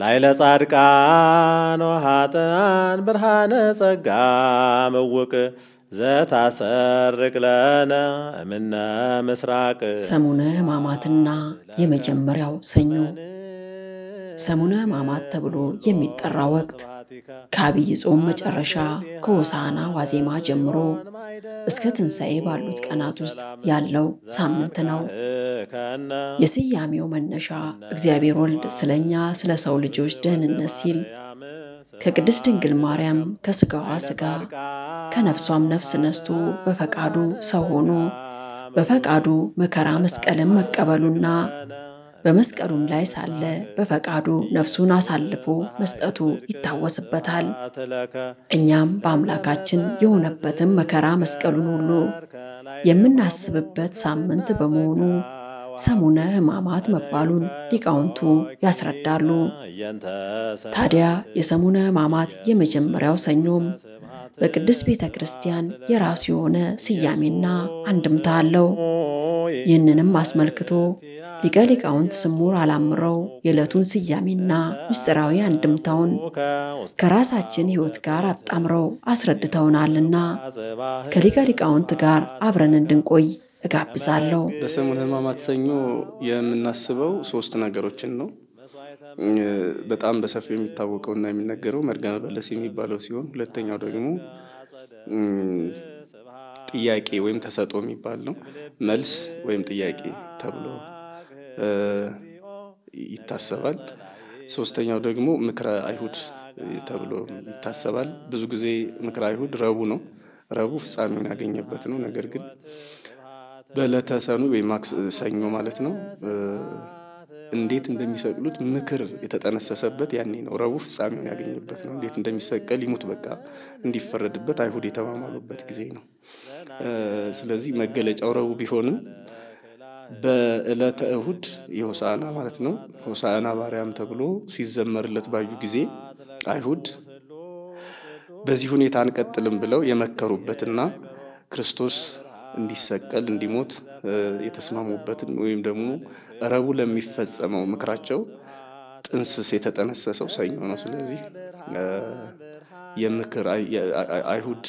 ላይለ ጻድቃን ወኃጥአን ብርሃነ ጸጋ ምውቅ ዘታሰርቅ ለነ እምነ ምስራቅ። ሰሙነ ሕማማትና የመጀመሪያው ሰኞ። ሰሙነ ሕማማት ተብሎ የሚጠራ ወቅት ከአብይ ጾም መጨረሻ ከሆሳዕና ዋዜማ ጀምሮ እስከ ትንሣኤ ባሉት ቀናት ውስጥ ያለው ሳምንት ነው። የስያሜው መነሻ እግዚአብሔር ወልድ ስለ እኛ ስለ ሰው ልጆች ደህንነት ሲል ከቅድስት ድንግል ማርያም ከስጋዋ ስጋ ከነፍሷም ነፍስ ነስቶ በፈቃዱ ሰው ሆኖ በፈቃዱ መከራ መስቀልን መቀበሉና በመስቀሉም ላይ ሳለ በፈቃዱ ነፍሱን አሳልፎ መስጠቱ ይታወስበታል። እኛም በአምላካችን የሆነበትን መከራ መስቀሉን ሁሉ የምናስብበት ሳምንት በመሆኑ ሰሙነ ሕማማት መባሉን ሊቃውንቱ ያስረዳሉ። ታዲያ የሰሙነ ሕማማት የመጀመሪያው ሰኞም በቅድስት ቤተ ክርስቲያን የራሱ የሆነ ስያሜና አንድምታ አለው። ይህንንም አስመልክቶ ሊቀ ሊቃውንት ስሙር አላምረው የዕለቱን ስያሜና ምስጢራዊ አንድምታውን ከራሳችን ሕይወት ጋር አጣምረው አስረድተውናልና ከሊቀ ሊቃውንት ጋር አብረን እንድንቆይ እጋብዛለሁ። በሰሙነ ሕማማት ሰኞ የምናስበው ሶስት ነገሮችን ነው። በጣም በሰፊው የሚታወቀውና የሚነገረው መርገመ በለስ የሚባለው ሲሆን ሁለተኛው ደግሞ ጥያቄ ወይም ተሰጦ የሚባል ነው። መልስ ወይም ጥያቄ ተብሎ ይታሰባል። ሶስተኛው ደግሞ ምክረ አይሁድ ተብሎ ይታሰባል። ብዙ ጊዜ ምክረ አይሁድ ረቡዕ ነው። ረቡዕ ፍጻሜውን ያገኘበት ነው። ነገር ግን በዕለተ ሰኑ ወይ ማክሰኞ ማለት ነው እንዴት እንደሚሰቅሉት ምክር የተጠነሰሰበት ያኔ ነው። ረቡዕ ፍጻሜውን ያገኘበት ነው። እንዴት እንደሚሰቀል ይሙት በቃ እንዲፈረድበት አይሁድ የተማማሉበት ጊዜ ነው። ስለዚህ መገለጫው ረቡዕ ቢሆንም በዕለተ እሁድ የሆሳዕና ማለት ነው። ሆሳዕና ባርያም ተብሎ ሲዘመርለት ባዩ ጊዜ አይሁድ በዚህ ሁኔታ አንቀጥልም ብለው የመከሩበትና ክርስቶስ እንዲሰቀል እንዲሞት የተስማሙበትን ወይም ደግሞ ረቡ ለሚፈጸመው ምክራቸው ጥንስስ የተጠነሰሰው ሰኞ ነው። ስለዚህ የምክር አይሁድ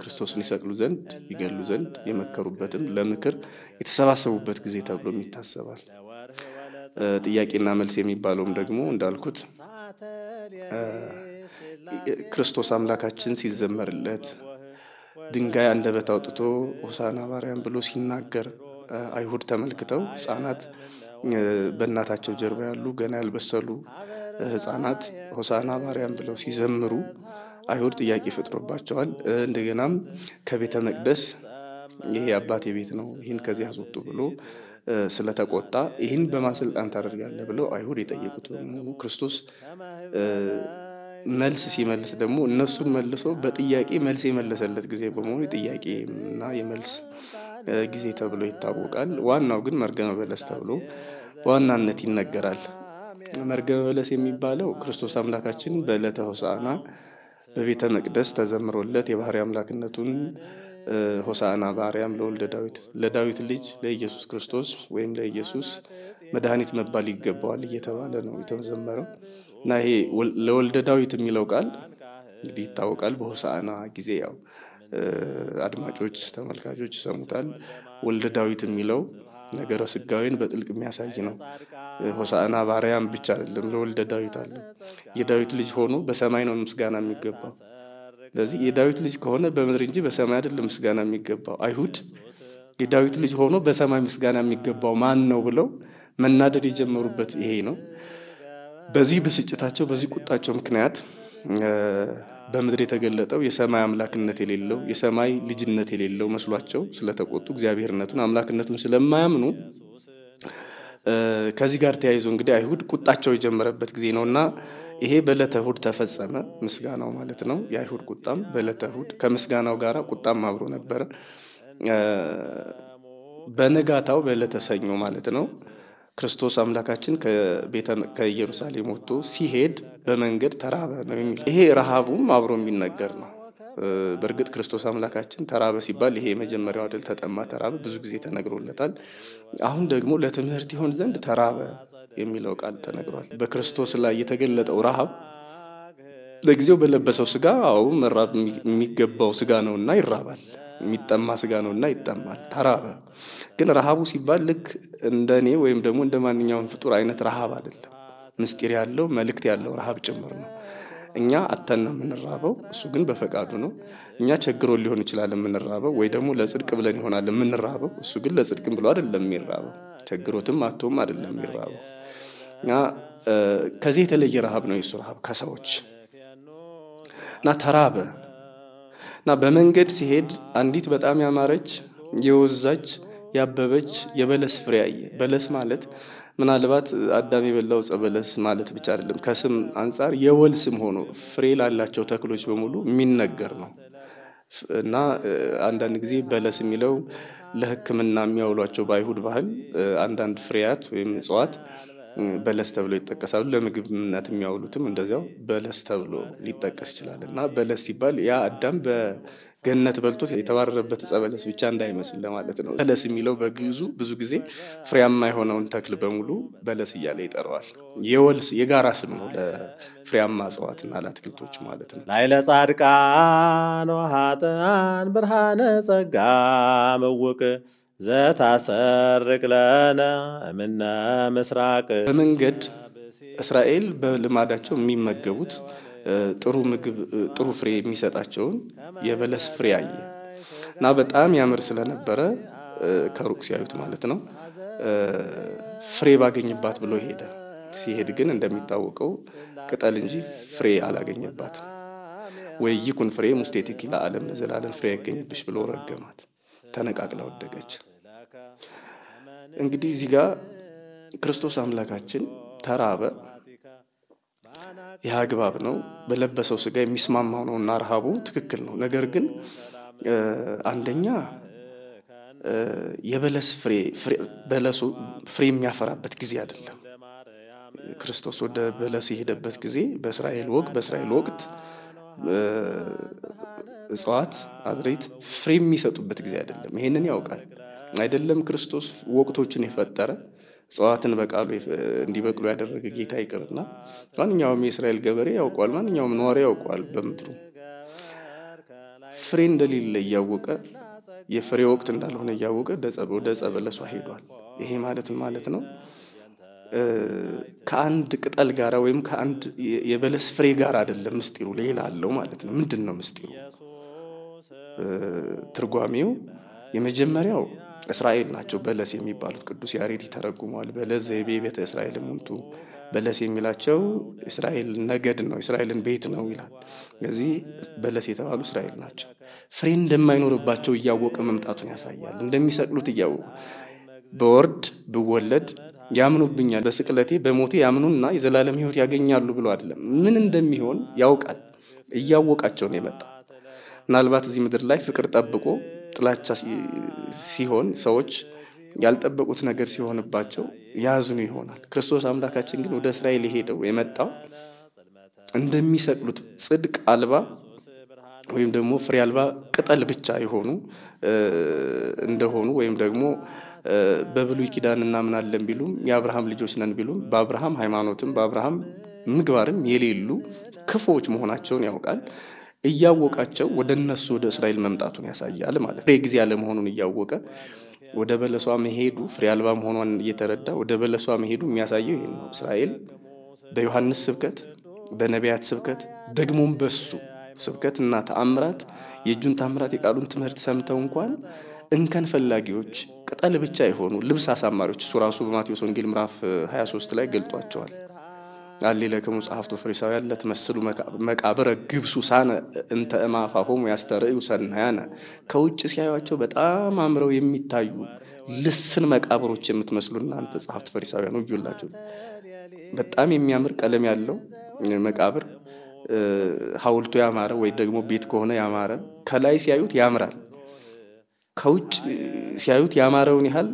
ክርስቶስን ይሰቅሉ ዘንድ ይገሉ ዘንድ የመከሩበትም ለምክር የተሰባሰቡበት ጊዜ ተብሎም ይታሰባል። ጥያቄና መልስ የሚባለውም ደግሞ እንዳልኩት ክርስቶስ አምላካችን ሲዘመርለት ድንጋይ አንደበት አውጥቶ ሆሳና ማርያም ብሎ ሲናገር አይሁድ ተመልክተው ህጻናት በእናታቸው ጀርባ ያሉ ገና ያልበሰሉ ህጻናት ሆሳና ማርያም ብለው ሲዘምሩ አይሁድ ጥያቄ ፈጥሮባቸዋል። እንደገናም ከቤተ መቅደስ ይሄ አባቴ ቤት ነው፣ ይህን ከዚህ አስወጡ ብሎ ስለተቆጣ ይህን በማስልጣን ታደርጋለ ብለው አይሁድ የጠየቁት በመሆኑ ክርስቶስ መልስ ሲመልስ ደግሞ እነሱን መልሶ በጥያቄ መልስ የመለሰለት ጊዜ በመሆኑ እና የመልስ ጊዜ ተብሎ ይታወቃል። ዋናው ግን መርገመ በለስ ተብሎ በዋናነት ይነገራል። መርገመ በለስ የሚባለው ክርስቶስ አምላካችን በዕለተ ሆሳዕና በቤተ መቅደስ ተዘምሮለት የባህሪ አምላክነቱን ሆሳዕና በአርያም ለወልደ ዳዊት ለዳዊት ልጅ ለኢየሱስ ክርስቶስ ወይም ለኢየሱስ መድኃኒት መባል ይገባዋል እየተባለ ነው የተዘመረው እና ይሄ ለወልደ ዳዊት የሚለው ቃል እንግዲህ ይታወቃል። በሆሳዕና ጊዜ ያው አድማጮች ተመልካቾች ይሰሙታል። ወልደ ዳዊት የሚለው ነገረ ስጋዊን በጥልቅ የሚያሳይ ነው። ሆሳዕና ባርያም ብቻ አይደለም፣ ለወልደ ዳዊት አለ። የዳዊት ልጅ ሆኖ በሰማይ ነው ምስጋና የሚገባው። ስለዚህ የዳዊት ልጅ ከሆነ በምድር እንጂ በሰማይ አይደለም ምስጋና የሚገባው። አይሁድ የዳዊት ልጅ ሆኖ በሰማይ ምስጋና የሚገባው ማን ነው ብለው መናደድ የጀመሩበት ይሄ ነው። በዚህ ብስጭታቸው፣ በዚህ ቁጣቸው ምክንያት በምድር የተገለጠው የሰማይ አምላክነት የሌለው የሰማይ ልጅነት የሌለው መስሏቸው ስለተቆጡ እግዚአብሔርነቱን አምላክነቱን ስለማያምኑ ከዚህ ጋር ተያይዞ እንግዲህ አይሁድ ቁጣቸው የጀመረበት ጊዜ ነው እና ይሄ በዕለተ እሁድ ተፈጸመ። ምስጋናው ማለት ነው። የአይሁድ ቁጣም በዕለተ ከምስጋናው ጋር ቁጣም አብሮ ነበረ። በነጋታው በዕለተ ሰኞ ማለት ነው ክርስቶስ አምላካችን ከኢየሩሳሌም ወጥቶ ሲሄድ በመንገድ ተራበ ነው የሚል። ይሄ ረሃቡም አብሮ የሚነገር ነው። በእርግጥ ክርስቶስ አምላካችን ተራበ ሲባል ይሄ የመጀመሪያው አይደል፣ ተጠማ፣ ተራበ ብዙ ጊዜ ተነግሮለታል። አሁን ደግሞ ለትምህርት ይሆን ዘንድ ተራበ የሚለው ቃል ተነግሯል። በክርስቶስ ላይ የተገለጠው ረሃብ ለጊዜው በለበሰው ስጋ አው መራብ የሚገባው ስጋ ነውና ይራባል። የሚጠማ ስጋ ነውና ይጠማል። ተራበ። ግን ረሃቡ ሲባል ልክ እንደ እኔ ወይም ደግሞ እንደ ማንኛውም ፍጡር አይነት ረሃብ አይደለም። ምስጢር ያለው መልእክት ያለው ረሃብ ጭምር ነው። እኛ አተና የምንራበው፣ እሱ ግን በፈቃዱ ነው። እኛ ቸግሮን ሊሆን ይችላል የምንራበው፣ ወይ ደግሞ ለጽድቅ ብለን ይሆናል የምንራበው፣ እሱ ግን ለጽድቅም ብሎ አይደለም የሚራበው፣ ቸግሮትም አቶም አይደለም የሚራበው። ከዚህ የተለየ ረሃብ ነው የሱ ረሃብ ከሰዎች እና ተራበ እና በመንገድ ሲሄድ አንዲት በጣም ያማረች የወዛች ያበበች የበለስ ፍሬ አየ። በለስ ማለት ምናልባት አዳም የበላው ዕፀ በለስ ማለት ብቻ አይደለም። ከስም አንጻር የወል ስም ሆኖ ፍሬ ላላቸው ተክሎች በሙሉ የሚነገር ነው እና አንዳንድ ጊዜ በለስ የሚለው ለሕክምና የሚያውሏቸው በአይሁድ ባህል አንዳንድ ፍሬያት ወይም እጽዋት በለስ ተብሎ ይጠቀሳሉ። ለምግብነት የሚያውሉትም እንደዚያው በለስ ተብሎ ሊጠቀስ ይችላል እና በለስ ሲባል ያ አዳም በገነት በልቶት የተባረረበት ዕፀ በለስ ብቻ እንዳይመስል ለማለት ነው። በለስ የሚለው በግዕዙ ብዙ ጊዜ ፍሬያማ የሆነውን ተክል በሙሉ በለስ እያለ ይጠራዋል። የወልስ የጋራ ስም ነው ለፍሬያማ እጽዋትና ለአትክልቶች ማለት ነው። ላዕለ ጻድቃን ወኃጥአን ብርሃነ ጸጋ መውቅ ዘታሰርቅ ለነ እምነ ምስራቅ በመንገድ እስራኤል በልማዳቸው የሚመገቡት ጥሩ ምግብ ጥሩ ፍሬ የሚሰጣቸውን የበለስ ፍሬ አየ እና በጣም ያምር ስለነበረ ከሩቅ ሲያዩት ማለት ነው ፍሬ ባገኝባት ብሎ ሄደ። ሲሄድ ግን እንደሚታወቀው ቅጠል እንጂ ፍሬ አላገኘባትም። ወይ ይኩን ፍሬ ሙስቴቲክ ለዓለም ለዘላለም ፍሬ ያገኝብሽ ብሎ ረገማት። ተነቃቅላ ወደቀች። እንግዲህ እዚህ ጋር ክርስቶስ አምላካችን ተራበ። ይህ አግባብ ነው። በለበሰው ስጋ የሚስማማው ነው እና ረሃቡ ትክክል ነው። ነገር ግን አንደኛ የበለስ ፍሬ በለሱ ፍሬ የሚያፈራበት ጊዜ አይደለም። ክርስቶስ ወደ በለስ የሄደበት ጊዜ በእስራኤል ወግ በእስራኤል ወቅት እጽዋት፣ አዝሬት ፍሬ የሚሰጡበት ጊዜ አይደለም። ይሄንን ያውቃል አይደለም። ክርስቶስ ወቅቶችን የፈጠረ እጽዋትን በቃሉ እንዲበቅሉ ያደረገ ጌታ ይቅርና ማንኛውም የእስራኤል ገበሬ ያውቋል፣ ማንኛውም ኗሪ ያውቋል። በምድሩ ፍሬ እንደሌለ እያወቀ የፍሬ ወቅት እንዳልሆነ እያወቀ ወደ ዕፀ ሄዷል። ይሄ ማለት ማለት ነው ከአንድ ቅጠል ጋራ ወይም ከአንድ የበለስ ፍሬ ጋር አይደለም ምስጢሩ፣ ሌላ አለው ማለት ነው። ምንድን ነው ምስጢሩ? ትርጓሜው የመጀመሪያው እስራኤል ናቸው በለስ የሚባሉት። ቅዱስ ያሬድ ይተረጉመዋል። በለስ ዘይቤ ቤተ እስራኤል ሙንቱ በለስ የሚላቸው እስራኤል ነገድ ነው፣ እስራኤልን ቤት ነው ይላል። ስለዚህ በለስ የተባሉ እስራኤል ናቸው። ፍሬ እንደማይኖርባቸው እያወቀ መምጣቱን ያሳያል። እንደሚሰቅሉት እያወቁ በወርድ ብወለድ ያምኑብኛል፣ በስቅለቴ በሞቴ ያምኑና የዘላለም ሕይወት ያገኛሉ ብሎ አይደለም። ምን እንደሚሆን ያውቃል። እያወቃቸው ነው የመጣ ምናልባት እዚህ ምድር ላይ ፍቅር ጠብቆ ጥላቻ ሲሆን ሰዎች ያልጠበቁት ነገር ሲሆንባቸው ያዝኑ ይሆናል። ክርስቶስ አምላካችን ግን ወደ እስራኤል የሄደው የመጣው እንደሚሰቅሉት ጽድቅ አልባ ወይም ደግሞ ፍሬ አልባ ቅጠል ብቻ የሆኑ እንደሆኑ ወይም ደግሞ በብሉይ ኪዳን እናምናለን ቢሉም የአብርሃም ልጆች ነን ቢሉም በአብርሃም ሃይማኖትም በአብርሃም ምግባርም የሌሉ ክፉዎች መሆናቸውን ያውቃል። እያወቃቸው ወደ እነሱ ወደ እስራኤል መምጣቱን ያሳያል ማለት ፍሬ ጊዜ አለመሆኑን እያወቀ ወደ በለሷ መሄዱ ፍሬ አልባ መሆኗን እየተረዳ ወደ በለሷ መሄዱ የሚያሳየው ይህ ነው። እስራኤል በዮሐንስ ስብከት፣ በነቢያት ስብከት ደግሞም በሱ ስብከት እና ተአምራት የእጁን ተአምራት የቃሉን ትምህርት ሰምተው እንኳን እንከን ፈላጊዎች ቅጠል ብቻ የሆኑ ልብስ አሳማሪዎች እሱ ራሱ በማቴዎስ ወንጌል ምዕራፍ 23 ላይ ገልጧቸዋል። አሊ ለክሙ ጸሐፍቱ ፈሪሳውያን ለትመስሉ መቃብረ ግብሱ ሳነ እንተ እማፋሆሙ ያስተርእዩ ሰናያነ ከውጭ ሲያዩቸው በጣም አምረው የሚታዩ ልስን መቃብሮች የምትመስሉ እናንተ ጸሐፍት ፈሪሳውያን ውዩላችሁ። በጣም የሚያምር ቀለም ያለው መቃብር ሐውልቱ ያማረ ወይ ደግሞ ቤት ከሆነ ያማረ ከላይ ሲያዩት ያምራል። ከውጭ ሲያዩት ያማረውን ያህል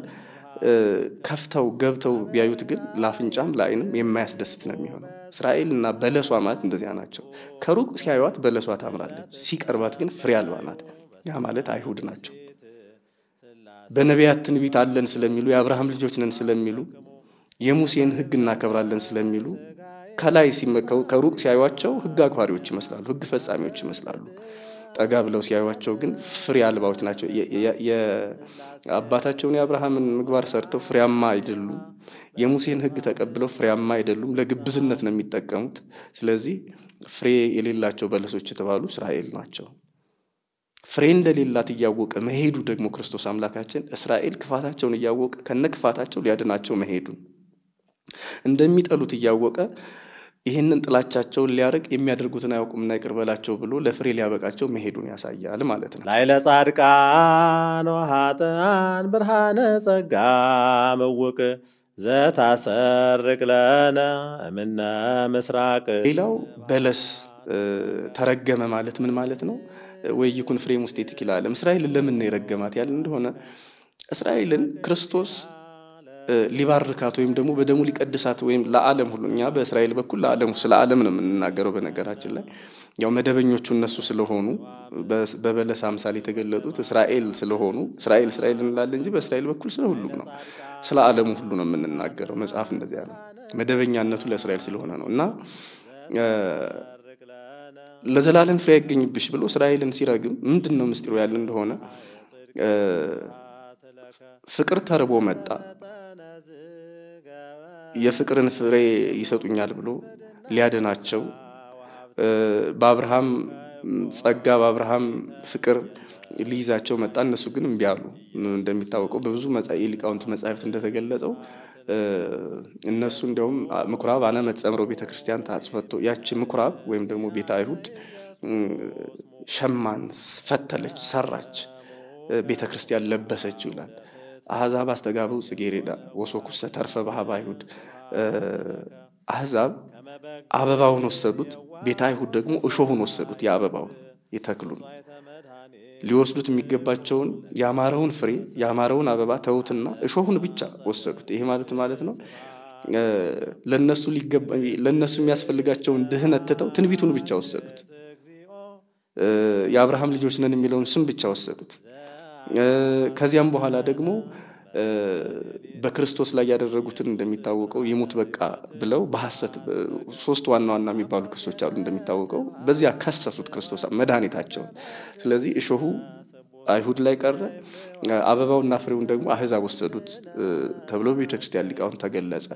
ከፍተው ገብተው ቢያዩት ግን ለአፍንጫም ለአይንም የማያስደስት ነው የሚሆነው። እስራኤል እና በለሷ ማለት እንደዚያ ናቸው። ከሩቅ ሲያዩዋት በለሷ ታምራለች፣ ሲቀርባት ግን ፍሬ አልባ ናት። ያ ማለት አይሁድ ናቸው። በነቢያት ትንቢት አለን ስለሚሉ፣ የአብርሃም ልጆች ነን ስለሚሉ፣ የሙሴን ሕግ እናከብራለን ስለሚሉ ከላይ ከሩቅ ሲያዩቸው ሕግ አክባሪዎች ይመስላሉ፣ ሕግ ፈጻሚዎች ይመስላሉ። ጠጋ ብለው ሲያዩቸው ግን ፍሬ አልባዎች ናቸው። የአባታቸውን የአብርሃምን ምግባር ሰርተው ፍሬያማ አይደሉም። የሙሴን ሕግ ተቀብለው ፍሬያማ አይደሉም። ለግብዝነት ነው የሚጠቀሙት። ስለዚህ ፍሬ የሌላቸው በለሶች የተባሉ እስራኤል ናቸው። ፍሬ እንደሌላት እያወቀ መሄዱ ደግሞ ክርስቶስ አምላካችን እስራኤል ክፋታቸውን እያወቀ ከነ ክፋታቸው ሊያድናቸው መሄዱ እንደሚጠሉት እያወቀ ይህንን ጥላቻቸውን ሊያርቅ የሚያደርጉትን አያውቁምና ይቅር በላቸው ብሎ ለፍሬ ሊያበቃቸው መሄዱን ያሳያል ማለት ነው። ላይ ለጻድቃን ወኃጥኣን ብርሃነ ጸጋ ምውቅ ዘታሰርቅ ለነ እምነ ምስራቅ። ሌላው በለስ ተረገመ ማለት ምን ማለት ነው? ወይ ይኩን ፍሬ ሙስቴት ይላለም እስራኤልን ለምን ነው የረገማት ያለ እንደሆነ እስራኤልን ክርስቶስ ሊባርካት ወይም ደግሞ በደሙ ሊቀድሳት ወይም ለዓለም ሁሉ እኛ በእስራኤል በኩል ለዓለም ስለ ዓለም ነው የምንናገረው። በነገራችን ላይ ያው መደበኞቹ እነሱ ስለሆኑ በበለስ አምሳል የተገለጡት እስራኤል ስለሆኑ እስራኤል እስራኤል እንላለን እንጂ በእስራኤል በኩል ስለ ሁሉም ነው፣ ስለ ዓለሙ ሁሉ ነው የምንናገረው። መጽሐፍ እንደዚያ ነው። መደበኛነቱ ለእስራኤል ስለሆነ ነው እና ለዘላለም ፍሬ ያገኝብሽ ብሎ እስራኤልን ሲረግም ምንድን ነው ምስጢሩ ያለ እንደሆነ ፍቅር ተርቦ መጣ የፍቅርን ፍሬ ይሰጡኛል ብሎ ሊያድናቸው በአብርሃም ጸጋ በአብርሃም ፍቅር ሊይዛቸው መጣ። እነሱ ግን እምቢ አሉ። እንደሚታወቀው በብዙ የሊቃውንት መጻሕፍት እንደተገለጸው እነሱ እንዲያውም ምኩራብ አነ መትጸምረው ቤተክርስቲያን ክርስቲያን ታጽፈቶ ያቺ ምኩራብ ወይም ደግሞ ቤተ አይሁድ ሸማን ፈተለች፣ ሰራች፣ ቤተክርስቲያን ለበሰች ይላል። አሕዛብ አስተጋብኡ ጽጌረዳ ወሶኩሰ ተርፈ በኀበ አይሁድ። አህዛብ አበባውን ወሰዱት፣ ቤተ አይሁድ ደግሞ እሾሁን ወሰዱት። የአበባውን የተክሉን ሊወስዱት የሚገባቸውን ያማረውን ፍሬ ያማረውን አበባ ተዉትና እሾሁን ብቻ ወሰዱት። ይሄ ማለት ማለት ነው ለነሱ ለነሱ የሚያስፈልጋቸውን ድህነት ትተው ትንቢቱን ብቻ ወሰዱት። የአብርሃም ልጆች ነን የሚለውን ስም ብቻ ወሰዱት። ከዚያም በኋላ ደግሞ በክርስቶስ ላይ ያደረጉትን እንደሚታወቀው ይሙት በቃ ብለው በሐሰት ሶስት ዋና ዋና የሚባሉ ክሶች አሉ። እንደሚታወቀው በዚያ ከሰሱት ክርስቶስ መድኃኒታቸውን። ስለዚህ እሾሁ አይሁድ ላይ ቀረ፣ አበባውና ፍሬውን ደግሞ አህዛብ ወሰዱት ተብሎ ቤተክርስቲያን ሊቃውን ተገለጸ።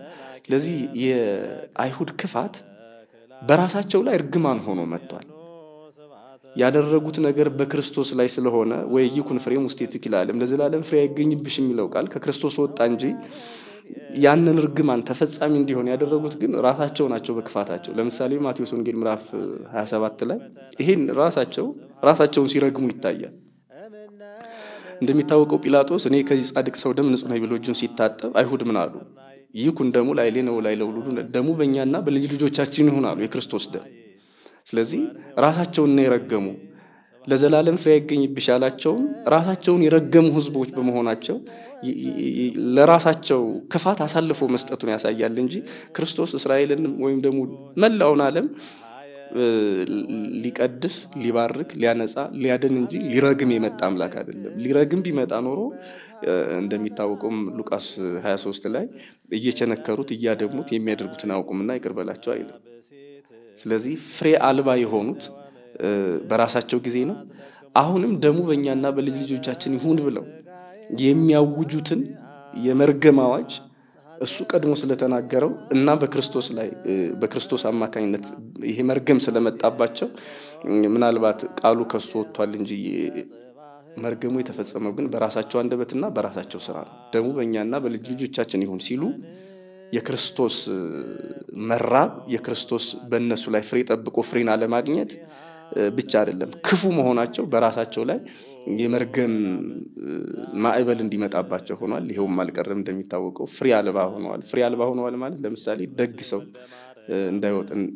ስለዚህ የአይሁድ ክፋት በራሳቸው ላይ እርግማን ሆኖ መጥቷል። ያደረጉት ነገር በክርስቶስ ላይ ስለሆነ ወይ ይኩን ፍሬ ውስቴት ይላልም ለዘላለም ፍሬ አይገኝብሽ የሚለው ቃል ከክርስቶስ ወጣ እንጂ ያንን እርግማን ተፈጻሚ እንዲሆን ያደረጉት ግን ራሳቸው ናቸው በክፋታቸው። ለምሳሌ ማቴዎስ ወንጌል ምዕራፍ 27 ላይ ይሄን ራሳቸው ራሳቸውን ሲረግሙ ይታያል። እንደሚታወቀው ጲላጦስ እኔ ከዚህ ጻድቅ ሰው ደም ንጹህ ነኝ ብሎ እጁን ሲታጠብ አይሁድ ምን አሉ? ይኩን ደሙ ላይሌ ነው ወላዕለ ውሉዱነ፣ ደሙ በእኛና በልጅ ልጆቻችን ይሁን አሉ። የክርስቶስ ደም ስለዚህ ራሳቸውን የረገሙ ለዘላለም ፍሬ አይገኝብሽ ያላቸውም ራሳቸውን የረገሙ ህዝቦች በመሆናቸው ለራሳቸው ክፋት አሳልፎ መስጠቱን ያሳያል እንጂ ክርስቶስ እስራኤልን ወይም ደግሞ መላውን ዓለም ሊቀድስ፣ ሊባርክ፣ ሊያነጻ፣ ሊያድን እንጂ ሊረግም የመጣ አምላክ አይደለም። ሊረግም ቢመጣ ኖሮ እንደሚታወቀውም ሉቃስ 23 ላይ እየቸነከሩት እያደግሙት የሚያደርጉትን አውቁምና ይቅርበላቸው በላቸው አይልም። ስለዚህ ፍሬ አልባ የሆኑት በራሳቸው ጊዜ ነው። አሁንም ደሙ በእኛና በልጅ ልጆቻችን ይሁን ብለው የሚያውጁትን የመርገም አዋጅ እሱ ቀድሞ ስለተናገረው እና በክርስቶስ ላይ በክርስቶስ አማካኝነት ይሄ መርገም ስለመጣባቸው ምናልባት ቃሉ ከሱ ወጥቷል እንጂ መርገሙ የተፈጸመው ግን በራሳቸው አንደበትና በራሳቸው ስራ ነው። ደግሞ በእኛና በልጅ ልጆቻችን ይሁን ሲሉ የክርስቶስ መራብ የክርስቶስ በእነሱ ላይ ፍሬ ጠብቆ ፍሬን አለማግኘት ብቻ አይደለም፣ ክፉ መሆናቸው በራሳቸው ላይ የመርገም ማዕበል እንዲመጣባቸው ሆኗል። ይሄውም አልቀረም፣ እንደሚታወቀው ፍሬ አልባ ሆነዋል። ፍሬ አልባ ሆነዋል ማለት ለምሳሌ ደግ ሰው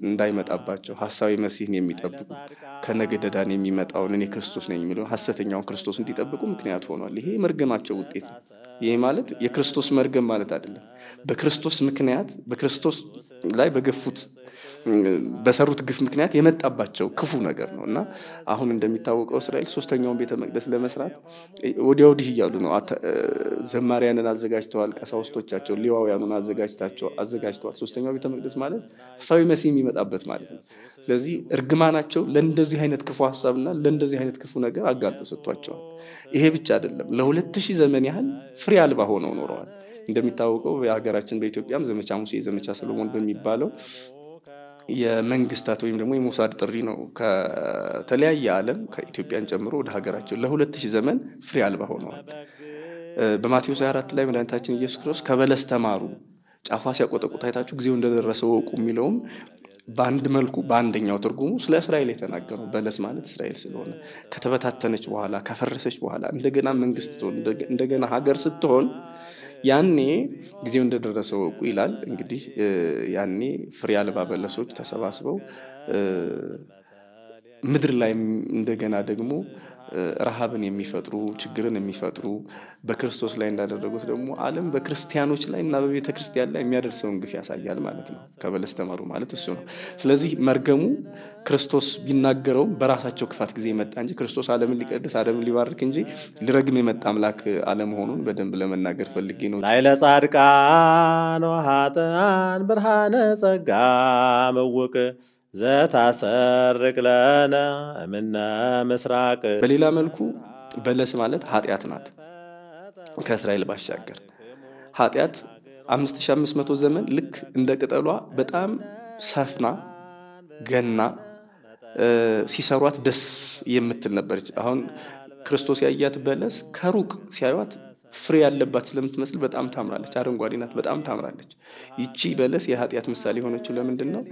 እንዳይመጣባቸው ሀሳዊ መሲህን የሚጠብቁ ከነገደዳን የሚመጣውን እኔ ክርስቶስ ነኝ የሚለውን ሀሰተኛውን ክርስቶስ እንዲጠብቁ ምክንያት ሆኗል። ይሄ የመርገማቸው ውጤት ነው። ይሄ ማለት የክርስቶስ መርገም ማለት አይደለም። በክርስቶስ ምክንያት በክርስቶስ ላይ በገፉት በሰሩት ግፍ ምክንያት የመጣባቸው ክፉ ነገር ነው እና አሁን እንደሚታወቀው እስራኤል ሶስተኛውን ቤተ መቅደስ ለመስራት ወዲያ ወዲህ እያሉ ነው። ዘማሪያንን አዘጋጅተዋል፣ ቀሳውስቶቻቸው ሌዋውያኑን አዘጋጅተዋል። ሶስተኛው ቤተ መቅደስ ማለት ሳዊ መሲህ የሚመጣበት ማለት ነው። ስለዚህ እርግማናቸው ለእንደዚህ አይነት ክፉ ሀሳብና ለእንደዚህ አይነት ክፉ ነገር አጋልጦ ሰጥቷቸዋል። ይሄ ብቻ አይደለም፣ ለሁለት ሺህ ዘመን ያህል ፍሬ አልባ ሆነው ኖረዋል። እንደሚታወቀው በሀገራችን በኢትዮጵያም ዘመቻ ሙሴ፣ ዘመቻ ሰሎሞን በሚባለው የመንግስታት ወይም ደግሞ የሞሳድ ጥሪ ነው ከተለያየ ዓለም ከኢትዮጵያን ጨምሮ ወደ ሀገራቸው ለሁለት ሺህ ዘመን ፍሬ አልባ ሆነዋል። በማቴዎስ 24 ላይ መድኃኒታችን ኢየሱስ ክርስቶስ ከበለስ ተማሩ ጫፏ ሲያቆጠቁጥ አይታችሁ ጊዜው እንደደረሰ ወቁ የሚለውም በአንድ መልኩ በአንደኛው ትርጉሙ ስለ እስራኤል የተናገረው በለስ ማለት እስራኤል ስለሆነ ከተበታተነች በኋላ ከፈረሰች በኋላ እንደገና መንግስት ስትሆን እንደገና ሀገር ስትሆን ያኔ ጊዜው እንደደረሰ ወቁ ይላል። እንግዲህ ያኔ ፍሬ አልባ በለሶች ተሰባስበው ምድር ላይ እንደገና ደግሞ ረሃብን የሚፈጥሩ ችግርን የሚፈጥሩ በክርስቶስ ላይ እንዳደረጉት ደግሞ ዓለም በክርስቲያኖች ላይ እና በቤተ ክርስቲያን ላይ የሚያደርሰውን ግፍ ያሳያል ማለት ነው። ከበለስ ተማሩ ማለት እሱ ነው። ስለዚህ መርገሙ ክርስቶስ ቢናገረውም በራሳቸው ክፋት ጊዜ መጣ እንጂ ክርስቶስ ዓለምን ሊቀድስ ዓለምን ሊባርክ እንጂ ሊረግም የመጣ አምላክ አለመሆኑን በደንብ ለመናገር ፈልጌ ነው። ላዕለ ጻድቃን ወኃጥኣን ብርሃነ ጸጋ መውቅ ዘታሰርቅ ለነ እምነ ምስራቅ። በሌላ መልኩ በለስ ማለት ኃጢአት ናት። ከእስራኤል ባሻገር ኃጢአት 5500 ዘመን ልክ እንደ ቅጠሏ በጣም ሰፍና ገና ሲሰሯት ደስ የምትል ነበረች። አሁን ክርስቶስ ያያት በለስ ከሩቅ ሲያዩት ፍሬ ያለባት ስለምትመስል በጣም ታምራለች። አረንጓዴ ናት፣ በጣም ታምራለች። ይቺ በለስ የኃጢአት ምሳሌ የሆነችው ለምንድን ነው?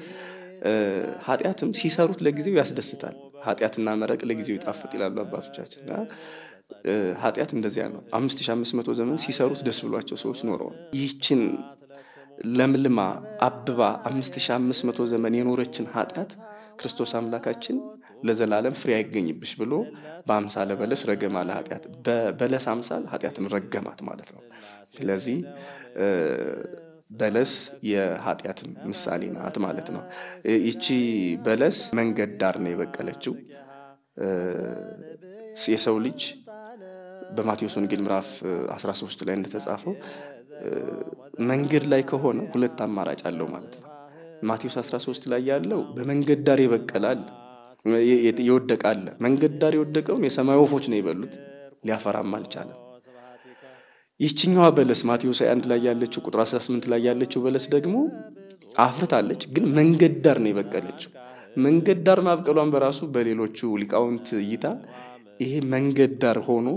ኃጢአትም ሲሰሩት ለጊዜው ያስደስታል፣ ኃጢአትና መረቅ ለጊዜው ይጣፍጥ ይላሉ አባቶቻችን። ኃጢአት እንደዚያ ነው። አምስት ሺህ አምስት መቶ ዘመን ሲሰሩት ደስ ብሏቸው ሰዎች ኖረዋል። ይህችን ለምልማ አብባ አምስት ሺህ አምስት መቶ ዘመን የኖረችን ኃጢአት ክርስቶስ አምላካችን ለዘላለም ፍሬ አይገኝብሽ ብሎ በአምሳለ በለስ ረገማ ለኃጢአት በበለስ አምሳል ኃጢአትን ረገማት ማለት ነው። ስለዚህ በለስ የኃጢአት ምሳሌ ናት ማለት ነው። ይቺ በለስ መንገድ ዳር ነው የበቀለችው። የሰው ልጅ በማቴዎስ ወንጌል ምዕራፍ 13 ላይ እንደተጻፈው መንገድ ላይ ከሆነ ሁለት አማራጭ አለው ማለት ነው። ማቴዎስ 13 ላይ ያለው በመንገድ ዳር ይበቀላል፣ ይወደቃል። መንገድ ዳር የወደቀውም የሰማይ ወፎች ነው የበሉት፣ ሊያፈራም አልቻለም። ይችኛዋ በለስ ማቴዎስ 21 ላይ ያለችው ቁጥር 18 ላይ ያለችው በለስ ደግሞ አፍርታለች፣ ግን መንገድ ዳር ነው የበቀለችው። መንገድ ዳር ማብቀሏን በራሱ በሌሎቹ ሊቃውንት እይታ ይሄ መንገድ ዳር ሆኖ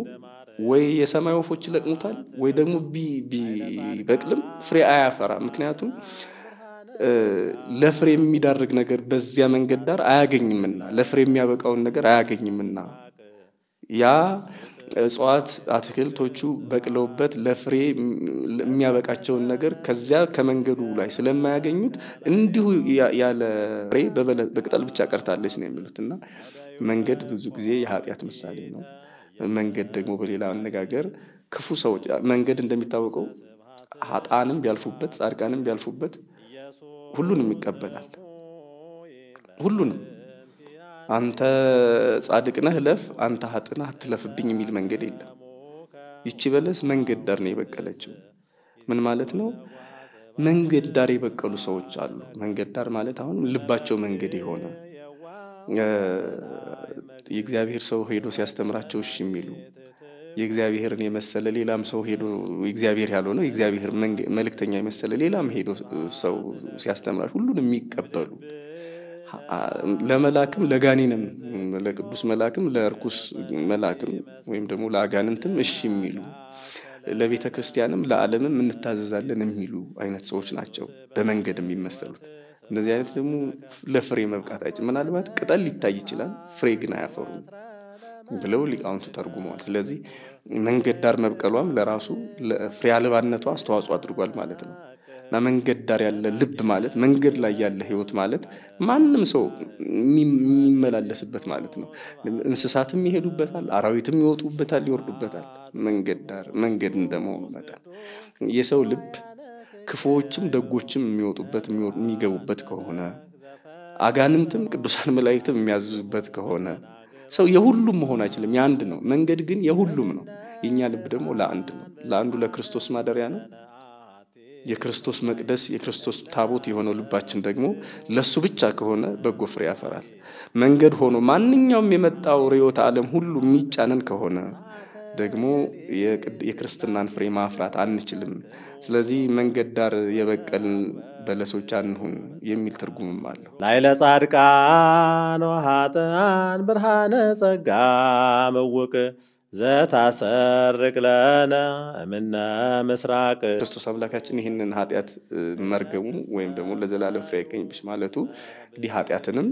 ወይ የሰማይ ወፎች ይለቅሙታል፣ ወይ ደግሞ ቢበቅልም ፍሬ አያፈራ። ምክንያቱም ለፍሬ የሚዳርግ ነገር በዚያ መንገድ ዳር አያገኝምና፣ ለፍሬ የሚያበቃውን ነገር አያገኝምና ያ እጽዋት አትክልቶቹ በቅለውበት ለፍሬ የሚያበቃቸውን ነገር ከዚያ ከመንገዱ ላይ ስለማያገኙት እንዲሁ ያለ ፍሬ በቅጠል ብቻ ቀርታለች ነው የሚሉት እና መንገድ ብዙ ጊዜ የኃጢአት ምሳሌ ነው። መንገድ ደግሞ በሌላ አነጋገር ክፉ ሰዎች መንገድ እንደሚታወቀው ሀጣንም ቢያልፉበት ጻድቃንም ቢያልፉበት ሁሉንም ይቀበላል። ሁሉንም አንተ ጻድቅ ነህ እለፍ፣ አንተ ሀጥእ ነህ አትለፍብኝ የሚል መንገድ የለም። ይቺ በለስ መንገድ ዳር ነው የበቀለችው። ምን ማለት ነው? መንገድ ዳር የበቀሉ ሰዎች አሉ። መንገድ ዳር ማለት አሁን ልባቸው መንገድ የሆነ የእግዚአብሔር ሰው ሄዶ ሲያስተምራቸው እሺ የሚሉ የእግዚአብሔርን የመሰለ ሌላም ሰው ሄዶ እግዚአብሔር ያልሆነው የእግዚአብሔር መልእክተኛ የመሰለ ሌላም ሄዶ ሰው ሲያስተምራቸው ሁሉን የሚቀበሉ ለመላክም ለጋኔንም ለቅዱስ መላክም ለእርኩስ መላክም ወይም ደግሞ ለአጋንንትም እሺ የሚሉ ለቤተ ክርስቲያንም ለዓለምም እንታዘዛለን የሚሉ አይነት ሰዎች ናቸው በመንገድ የሚመሰሉት። እነዚህ አይነት ደግሞ ለፍሬ መብቃት አይችል ምናልባት ቅጠል ሊታይ ይችላል፣ ፍሬ ግን አያፈሩም ብለው ሊቃውንቱ ተርጉመዋል። ስለዚህ መንገድ ዳር መብቀሏም ለራሱ ለፍሬ አልባነቷ አስተዋጽኦ አድርጓል ማለት ነው። እና መንገድ ዳር ያለ ልብ ማለት መንገድ ላይ ያለ ህይወት ማለት ማንም ሰው የሚመላለስበት ማለት ነው። እንስሳትም ይሄዱበታል፣ አራዊትም ይወጡበታል፣ ይወርዱበታል። መንገድ ዳር መንገድ እንደመሆኑ መጠን የሰው ልብ ክፉዎችም ደጎችም የሚወጡበት የሚገቡበት ከሆነ አጋንንትም ቅዱሳን መላእክትም የሚያዝዙበት ከሆነ ሰው የሁሉም መሆን አይችልም። የአንድ ነው መንገድ ግን የሁሉም ነው። የእኛ ልብ ደግሞ ለአንድ ነው። ለአንዱ ለክርስቶስ ማደሪያ ነው። የክርስቶስ መቅደስ የክርስቶስ ታቦት የሆነው ልባችን ደግሞ ለሱ ብቻ ከሆነ በጎ ፍሬ ያፈራል። መንገድ ሆኖ ማንኛውም የመጣው ርዕዮተ ዓለም ሁሉ የሚጫነን ከሆነ ደግሞ የክርስትናን ፍሬ ማፍራት አንችልም። ስለዚህ መንገድ ዳር የበቀልን በለሶች አንሁን የሚል ትርጉምም አለው። ላዕለ ጻድቃን ወኃጥአን ብርሃነ ጸጋ መወቅ ዘታሰርቅ ለነ እምነ ምስራቅ ክርስቶስ አምላካችን ይህንን ኃጢአት መርገሙ ወይም ደግሞ ለዘላለም ፍሬ አይገኝብሽ ማለቱ እንዲህ ኃጢአትንም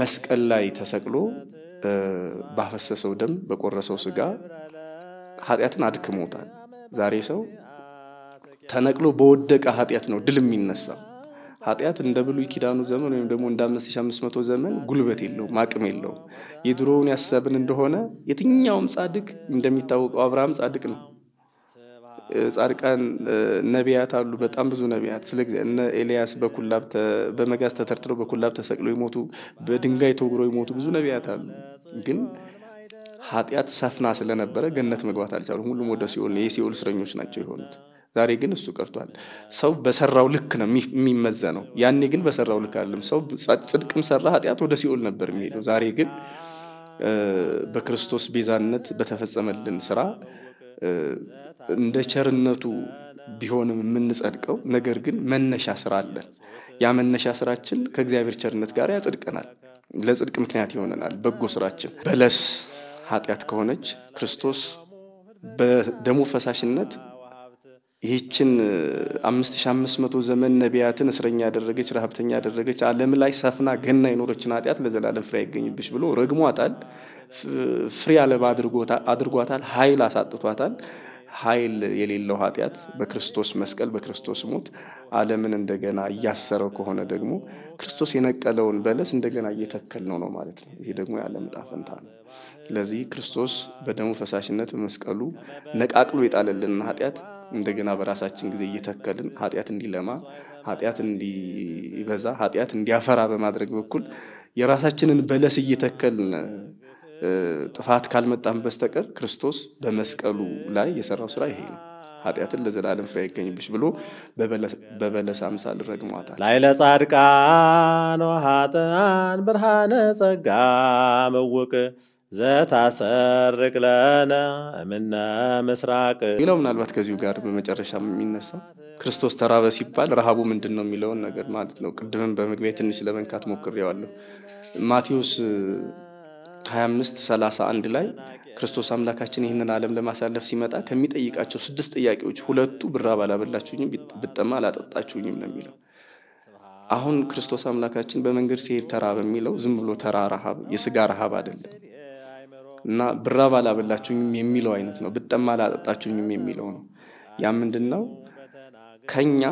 መስቀል ላይ ተሰቅሎ ባፈሰሰው ደም በቆረሰው ስጋ ኃጢአትን አድክሞታል። ዛሬ ሰው ተነቅሎ በወደቀ ኃጢአት ነው ድል የሚነሳው። ኃጢአት እንደ ብሉይ ኪዳኑ ዘመን ወይም ደግሞ እንደ 5500 ዘመን ጉልበት የለውም፣ አቅም የለውም። የድሮውን ያሰብን እንደሆነ የትኛውም ጻድቅ እንደሚታወቀው አብርሃም ጻድቅ ነው። ጻድቃን ነቢያት አሉ። በጣም ብዙ ነቢያት ስለ እነ ኤልያስ በኩላብ በመጋዝ ተተርትረው በኩላብ ተሰቅለው የሞቱ በድንጋይ ተወግረው የሞቱ ብዙ ነቢያት አሉ። ግን ኃጢአት ሰፍና ስለነበረ ገነት መግባት አልቻሉም። ሁሉም ወደ ሲኦል የሲኦል እስረኞች ናቸው የሆኑት። ዛሬ ግን እሱ ቀርቷል። ሰው በሰራው ልክ ነው የሚመዘነው። ያኔ ግን በሰራው ልክ አይደለም። ሰው ጽድቅም ሰራ ኃጢአት ወደ ሲኦል ነበር የሚሄደው። ዛሬ ግን በክርስቶስ ቤዛነት በተፈጸመልን ስራ እንደ ቸርነቱ ቢሆንም የምንጸድቀው፣ ነገር ግን መነሻ ስራ አለን። ያ መነሻ ስራችን ከእግዚአብሔር ቸርነት ጋር ያጽድቀናል። ለጽድቅ ምክንያት ይሆነናል በጎ ስራችን። በለስ ኃጢአት ከሆነች ክርስቶስ በደሙ ፈሳሽነት ይህችን አምስት ሺ አምስት መቶ ዘመን ነቢያትን እስረኛ ያደረገች ረሀብተኛ ያደረገች ዓለም ላይ ሰፍና ገና የኖረችን ኃጢአት ለዘላለም ፍሬ አይገኝብሽ ብሎ ረግሟታል። ፍሬ አለባ አድርጓታል። ኃይል አሳጥቷታል። ኃይል የሌለው ኃጢአት በክርስቶስ መስቀል በክርስቶስ ሞት ዓለምን እንደገና እያሰረው ከሆነ ደግሞ ክርስቶስ የነቀለውን በለስ እንደገና እየተከል ነው ነው ማለት ነው። ይሄ ደግሞ የዓለም ዕጣ ፈንታ ነው። ስለዚህ ክርስቶስ በደሙ ፈሳሽነት በመስቀሉ ነቃቅሎ የጣለልን ኃጢአት እንደገና በራሳችን ጊዜ እየተከልን ኃጢአት እንዲለማ ኃጢአት እንዲበዛ ኃጢአት እንዲያፈራ በማድረግ በኩል የራሳችንን በለስ እየተከልን ጥፋት ካልመጣን በስተቀር ክርስቶስ በመስቀሉ ላይ የሰራው ስራ ይሄ ነው። ኃጢአትን ለዘላለም ፍሬ አይገኝብሽ ብሎ በበለስ አምሳል ረግሟታል። ላይለ ጻድቃን ወኃጥአን ብርሃነ ጸጋ መውቅ ዘታሰርቅ ለነ እምነ ምስራቅ የሚለው ምናልባት ከዚሁ ጋር በመጨረሻ የሚነሳ ክርስቶስ ተራበ ሲባል ረሃቡ ምንድን ነው የሚለውን ነገር ማለት ነው። ቅድምም በመግቢያ ትንሽ ለመንካት ሞክሬዋለሁ። ማቴዎስ 25 31 ላይ ክርስቶስ አምላካችን ይህንን ዓለም ለማሳለፍ ሲመጣ ከሚጠይቃቸው ስድስት ጥያቄዎች ሁለቱ ብራብ አላበላችሁኝም፣ ብጠማ አላጠጣችሁኝም ነው የሚለው። አሁን ክርስቶስ አምላካችን በመንገድ ሲሄድ ተራበ የሚለው ዝም ብሎ ተራ ረሃብ፣ የስጋ ረሃብ አይደለም። እና ብራብ አላበላችሁኝም የሚለው አይነት ነው። ብጠማ አላጠጣችሁኝም የሚለው ነው። ያ ምንድን ነው? ከኛ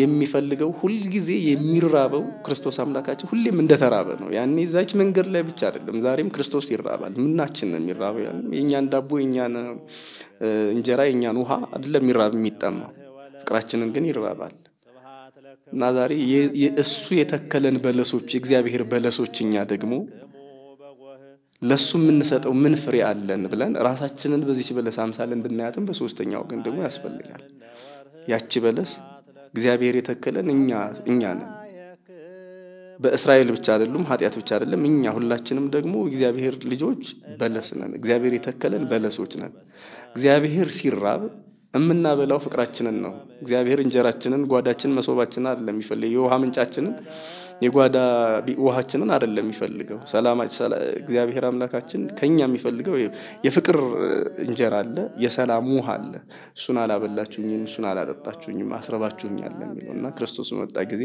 የሚፈልገው ሁልጊዜ የሚራበው ክርስቶስ አምላካችን ሁሌም እንደተራበ ነው። ያኔ እዛች መንገድ ላይ ብቻ አይደለም፣ ዛሬም ክርስቶስ ይራባል። ምናችን ነው የሚራበው? ያለ የእኛን ዳቦ፣ የእኛን እንጀራ፣ የእኛን ውሃ አይደለም የሚራብ የሚጠማው፣ ፍቅራችንን ግን ይራባል። እና ዛሬ እሱ የተከለን በለሶች፣ የእግዚአብሔር በለሶች እኛ ደግሞ ለሱ የምንሰጠው ምን ፍሬ አለን ብለን ራሳችንን በዚች በለስ አምሳል እንድናያትም በሶስተኛው ወገን ደግሞ ያስፈልጋል። ያቺ በለስ እግዚአብሔር የተከለን እኛ እኛ ነን። በእስራኤል ብቻ አይደሉም፣ ኃጢአት ብቻ አይደለም። እኛ ሁላችንም ደግሞ እግዚአብሔር ልጆች በለስ ነን። እግዚአብሔር የተከለን በለሶች ነን። እግዚአብሔር ሲራብ የምናበላው ፍቅራችንን ነው። እግዚአብሔር እንጀራችንን፣ ጓዳችን፣ መሶባችንን አይደለም የሚፈልግ የውሃ ምንጫችንን የጓዳ ውሃችንን አይደለም የሚፈልገው። እግዚአብሔር አምላካችን ከኛ የሚፈልገው የፍቅር እንጀራ አለ፣ የሰላም ውሃ አለ። እሱን አላበላችሁኝም፣ እሱን አላጠጣችሁኝም፣ አስረባችሁኛል የሚለው እና ክርስቶስ በመጣ ጊዜ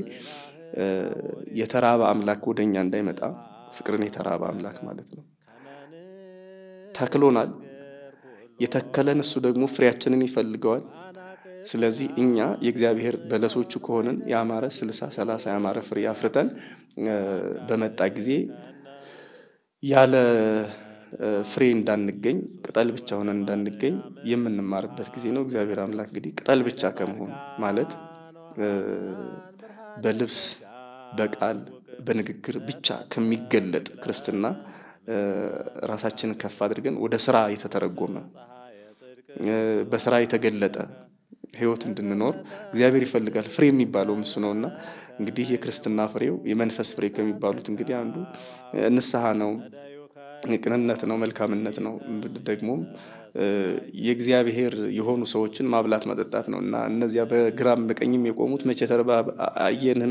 የተራበ አምላክ ወደ እኛ እንዳይመጣ ፍቅርን የተራበ አምላክ ማለት ነው ተክሎናል። የተከለን እሱ ደግሞ ፍሬያችንን ይፈልገዋል። ስለዚህ እኛ የእግዚአብሔር በለሶቹ ከሆንን ያማረ ስልሳ ሰላሳ ያማረ ፍሬ አፍርተን በመጣ ጊዜ ያለ ፍሬ እንዳንገኝ ቅጠል ብቻ ሆነን እንዳንገኝ የምንማርበት ጊዜ ነው። እግዚአብሔር አምላክ እንግዲህ ቅጠል ብቻ ከመሆን ማለት በልብስ በቃል በንግግር ብቻ ከሚገለጥ ክርስትና ራሳችንን ከፍ አድርገን ወደ ስራ የተተረጎመ በስራ የተገለጠ ህይወት እንድንኖር እግዚአብሔር ይፈልጋል። ፍሬ የሚባለውም እሱ ነው እና እንግዲህ የክርስትና ፍሬው የመንፈስ ፍሬ ከሚባሉት እንግዲህ አንዱ ንስሐ ነው፣ ቅንነት ነው፣ መልካምነት ነው። ደግሞ የእግዚአብሔር የሆኑ ሰዎችን ማብላት መጠጣት ነው እና እነዚያ በግራም በቀኝም የቆሙት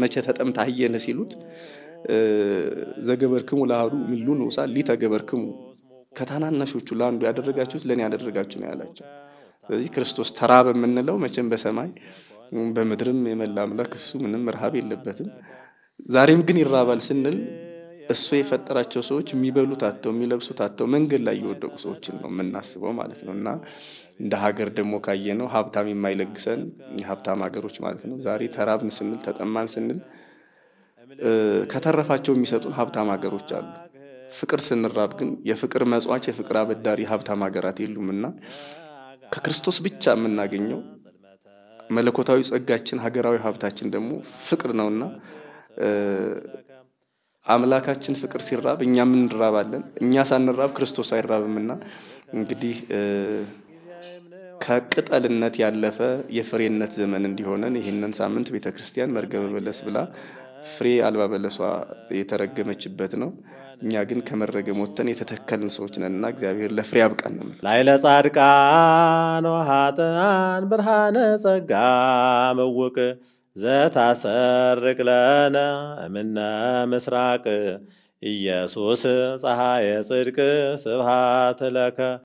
መቼ ተጠምተህ አየን ሲሉት ዘገበርክሙ ለአሐዱ እምይሉ ንዑሳን ሊተገበርክሙ ከታናናሾቹ ለአንዱ ያደረጋችሁት ለእኔ ያደረጋችሁ ነው ያላቸው። ስለዚህ ክርስቶስ ተራ የምንለው መቼም በሰማይ በምድርም የመላ አምላክ እሱ ምንም ረሃብ የለበትም። ዛሬም ግን ይራባል ስንል እሱ የፈጠራቸው ሰዎች የሚበሉት አተው የሚለብሱት አተው መንገድ ላይ የወደቁ ሰዎችን ነው የምናስበው ማለት ነው። እና እንደ ሀገር ደግሞ ካየ ነው ሀብታም የማይለግሰን የሀብታም ሀገሮች ማለት ነው። ዛሬ ተራብን ስንል ተጠማን ስንል ከተረፋቸው የሚሰጡን ሀብታም ሀገሮች አሉ። ፍቅር ስንራብ ግን የፍቅር መጽዋች የፍቅር አበዳሪ ሀብታም ሀገራት የሉም እና ከክርስቶስ ብቻ የምናገኘው መለኮታዊ ጸጋችን፣ ሀገራዊ ሀብታችን ደግሞ ፍቅር ነውና አምላካችን ፍቅር ሲራብ እኛም እንራባለን። እኛ ሳንራብ ክርስቶስ አይራብምና እንግዲህ ከቅጠልነት ያለፈ የፍሬነት ዘመን እንዲሆነን ይህንን ሳምንት ቤተ ክርስቲያን መርገመ በለስ ብላ ፍሬ አልባ በለሷ የተረገመችበት ነው። እኛ ግን ከመረገም ወጥተን የተተከልን ሰዎች ነን እና እግዚአብሔር ለፍሬ ያብቃን ነው። ላይለ ጻድቃን ወኃጥአን ብርሃነ ጸጋ ምውቅ ዘታሰርቅ ለነ እምነ ምስራቅ ኢየሱስ ፀሐየ ጽድቅ ስብሃት ለከ